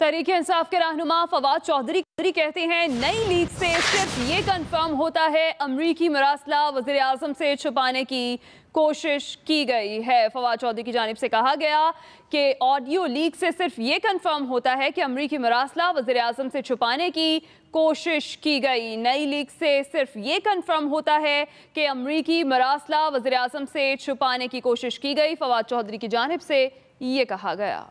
तहरीक इंसाफ के रहनुमा फवाद चौधरी कहते हैं नई लीग से सिर्फ ये कंफर्म होता है अमरीकी मरासला वजीर अजम से छुपाने की कोशिश की गई है फवाद चौधरी की जानब से कहा गया कि ऑडियो लीक से सिर्फ ये कंफर्म होता है कि अमरीकी मरासला वजीर अजम से छुपाने की कोशिश की गई नई लीक से सिर्फ ये कंफर्म होता है कि अमरीकी मरासला वजीर अजम से छुपाने की कोशिश की गई फवाद चौधरी की जानब से ये कहा गया